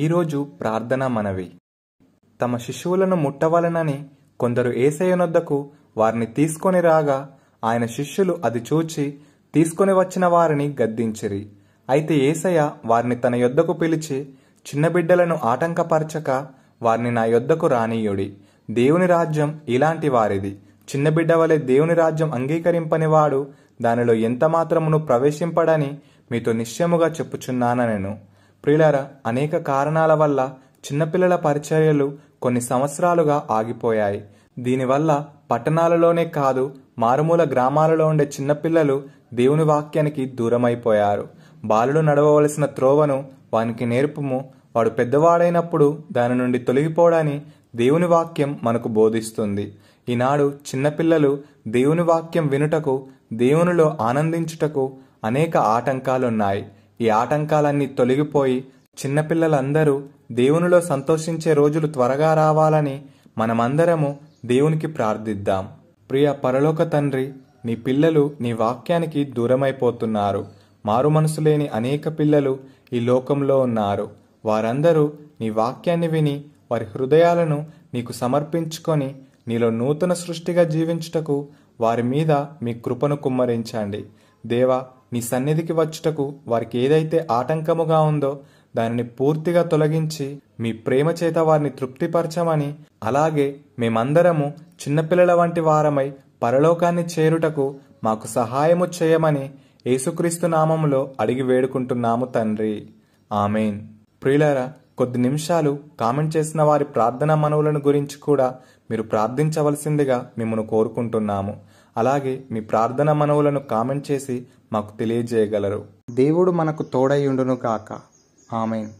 ఈరోజు ప్రార్థన మనవి తమ శిశువులను ముట్టవలనని కొందరు ఏసయ్యనొద్దకు వారిని తీసుకొని రాగా ఆయన శిష్యులు అది చూచి తీసుకొని వచ్చిన వారిని గద్దించిరి అయితే ఏసయ్య వారిని తన యొద్దకు పిలిచి చిన్న బిడ్డలను ఆటంకపరచక వారిని నా యొద్దకు రానీయుడి దేవుని రాజ్యం ఇలాంటి వారిది చిన్న బిడ్డ వలె దేవుని రాజ్యం అంగీకరింపని వాడు దానిలో ఎంత మాత్రమును ప్రవేశింపడని మీతో నిశ్చయముగా చెప్పుచున్నాను నేను ప్రియులారా అనేక కారణాల వల్ల చిన్నపిల్లల పరిచర్యలు కొన్ని సంవత్సరాలుగా ఆగిపోయాయి దీనివల్ల పట్టణాలలోనే కాదు మారుమూల గ్రామాలలో ఉండే చిన్నపిల్లలు దేవుని వాక్యానికి దూరమైపోయారు బాలుడు నడవవలసిన త్రోవను వానికి నేర్పుము వాడు పెద్దవాడైనప్పుడు దాని నుండి తొలగిపోవడాన్ని దేవుని వాక్యం మనకు బోధిస్తుంది ఈనాడు చిన్నపిల్లలు దేవుని వాక్యం వినుటకు దేవునిలో ఆనందించుటకు అనేక ఆటంకాలున్నాయి ఈ ఆటంకాలన్నీ తొలగిపోయి చిన్నపిల్లలందరూ దేవునిలో సంతోషించే రోజులు త్వరగా రావాలని మనమందరము దేవునికి ప్రార్థిద్దాం ప్రియ పరలోక తండ్రి నీ పిల్లలు నీ వాక్యానికి దూరమైపోతున్నారు మారు మనసు లేని అనేక పిల్లలు ఈ లోకంలో ఉన్నారు వారందరూ నీ వాక్యాన్ని విని వారి హృదయాలను నీకు సమర్పించుకొని నీలో నూతన సృష్టిగా జీవించుటకు వారి మీద మీ కృపను కుమ్మరించండి దేవా నీ సన్నిధికి వచ్చుటకు వారికి ఏదైతే ఆటంకముగా ఉందో దానిని పూర్తిగా తొలగించి మీ ప్రేమ చేత వారిని తృప్తిపరచమని అలాగే మేమందరము చిన్నపిల్లల వంటి వారమై పరలోకాన్ని చేరుటకు మాకు సహాయము చేయమని యేసుక్రీస్తు నామములో అడిగి వేడుకుంటున్నాము తండ్రి ఆమెన్ ప్రియులారా కొద్ది నిమిషాలు కామెంట్ చేసిన వారి ప్రార్థన మనవులను గురించి కూడా మీరు ప్రార్థించవలసిందిగా మిమ్మను కోరుకుంటున్నాము అలాగే మీ ప్రార్థన మనవులను కామెంట్ చేసి మాకు తెలియజేయగలరు దేవుడు మనకు తోడై ఉండును కాక ఆమెన్